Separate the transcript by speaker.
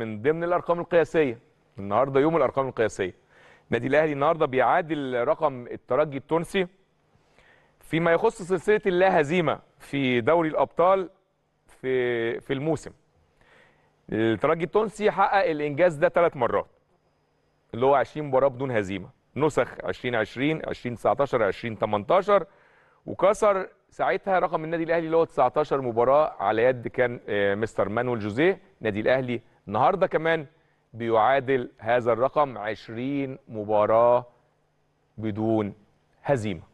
Speaker 1: من ضمن الارقام القياسيه النهارده يوم الارقام القياسيه النادي الاهلي النهارده بيعادل رقم الترجي التونسي فيما يخص سلسله اللا هزيمه في دوري الابطال في في الموسم الترجي التونسي حقق الانجاز ده ثلاث مرات اللي هو 20 مباراه بدون هزيمه نسخ 2020 2019 2018 وكسر ساعتها رقم النادي الاهلي اللي هو 19 مباراه على يد كان آه، مستر مانويل جوزيه نادي الاهلي النهارده كمان بيعادل هذا الرقم 20 مباراه
Speaker 2: بدون هزيمه